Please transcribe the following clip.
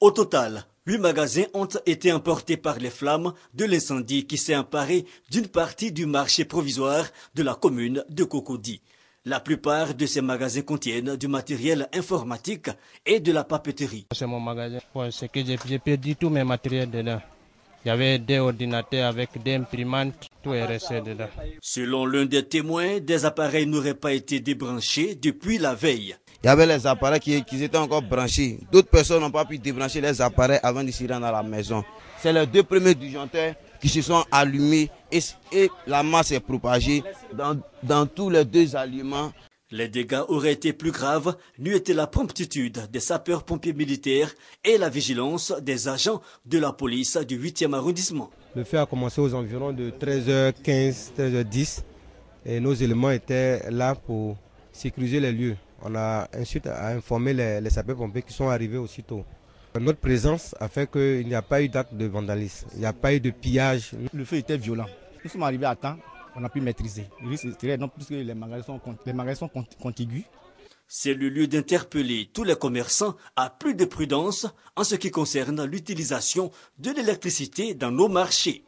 Au total, huit magasins ont été emportés par les flammes de l'incendie qui s'est emparé d'une partie du marché provisoire de la commune de Cocody. La plupart de ces magasins contiennent du matériel informatique et de la papeterie. C'est mon magasin. c'est que j'ai perdu tous mes matériels Il y avait des ordinateurs avec des imprimantes, tout est resté Selon l'un des témoins, des appareils n'auraient pas été débranchés depuis la veille. Il y avait les appareils qui, étaient encore branchés. D'autres personnes n'ont pas pu débrancher les appareils avant de s'y rendre à la maison. C'est les deux premiers disjoncteurs qui se sont allumés et, la masse est propagée dans, tous les deux aliments. Les dégâts auraient été plus graves n'eût été la promptitude des sapeurs-pompiers militaires et la vigilance des agents de la police du 8e arrondissement. Le feu a commencé aux environs de 13h15, 13h10 et nos éléments étaient là pour sécuriser les lieux. On a ensuite informé les, les sapeurs-pompiers qui sont arrivés aussitôt. Notre présence a fait qu'il n'y a pas eu d'acte de vandalisme, il n'y a pas eu de pillage. Le feu était violent. Nous sommes arrivés à temps, on a pu maîtriser. Le est les les magasins sont contigus. C'est le lieu d'interpeller tous les commerçants à plus de prudence en ce qui concerne l'utilisation de l'électricité dans nos marchés.